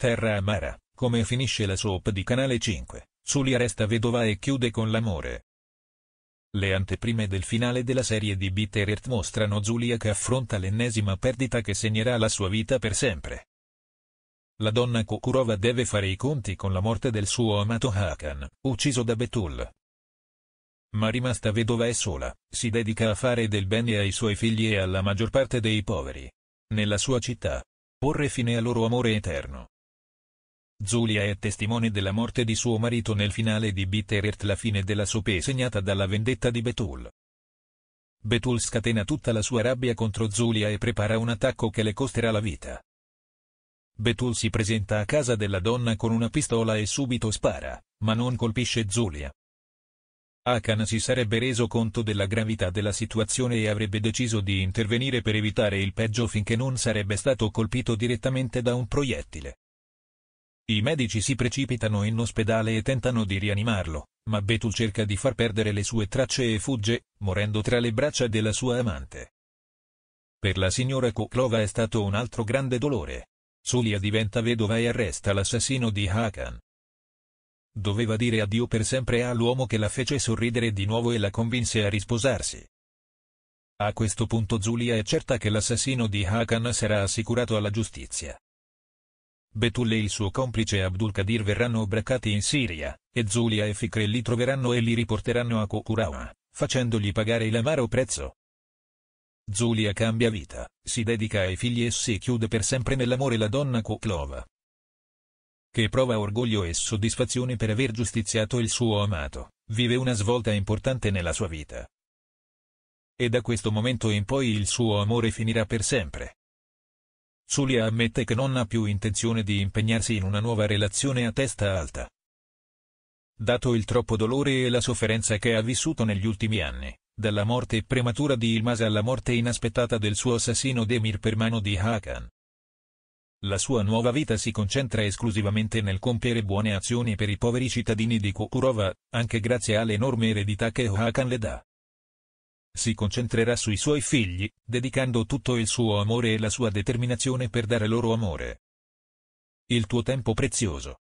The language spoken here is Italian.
Terra amara, come finisce la soap di Canale 5, Zulia resta vedova e chiude con l'amore. Le anteprime del finale della serie di Bitter Earth mostrano Zulia che affronta l'ennesima perdita che segnerà la sua vita per sempre. La donna Kokurova deve fare i conti con la morte del suo amato Hakan, ucciso da Betul. Ma rimasta vedova e sola, si dedica a fare del bene ai suoi figli e alla maggior parte dei poveri. Nella sua città. Porre fine al loro amore eterno. Zulia è testimone della morte di suo marito nel finale di Bitterert la fine della sope segnata dalla vendetta di Betul. Betul scatena tutta la sua rabbia contro Zulia e prepara un attacco che le costerà la vita. Betul si presenta a casa della donna con una pistola e subito spara, ma non colpisce Zulia. Akan si sarebbe reso conto della gravità della situazione e avrebbe deciso di intervenire per evitare il peggio finché non sarebbe stato colpito direttamente da un proiettile. I medici si precipitano in ospedale e tentano di rianimarlo, ma Betul cerca di far perdere le sue tracce e fugge, morendo tra le braccia della sua amante. Per la signora Kuklova è stato un altro grande dolore. Solia diventa vedova e arresta l'assassino di Hakan. Doveva dire addio per sempre all'uomo che la fece sorridere di nuovo e la convinse a risposarsi. A questo punto Zulia è certa che l'assassino di Hakan sarà assicurato alla giustizia. Betulle e il suo complice Abdul-Qadir verranno braccati in Siria, e Zulia e Fikre li troveranno e li riporteranno a Kokurawa, facendogli pagare l'amaro prezzo. Zulia cambia vita, si dedica ai figli e si chiude per sempre nell'amore la donna Koklova. Che prova orgoglio e soddisfazione per aver giustiziato il suo amato, vive una svolta importante nella sua vita. E da questo momento in poi il suo amore finirà per sempre. Zulia ammette che non ha più intenzione di impegnarsi in una nuova relazione a testa alta. Dato il troppo dolore e la sofferenza che ha vissuto negli ultimi anni, dalla morte prematura di Ilmasa alla morte inaspettata del suo assassino Demir per mano di Hakan. La sua nuova vita si concentra esclusivamente nel compiere buone azioni per i poveri cittadini di Kukurova, anche grazie all'enorme eredità che Hakan le dà si concentrerà sui suoi figli, dedicando tutto il suo amore e la sua determinazione per dare loro amore. Il tuo tempo prezioso,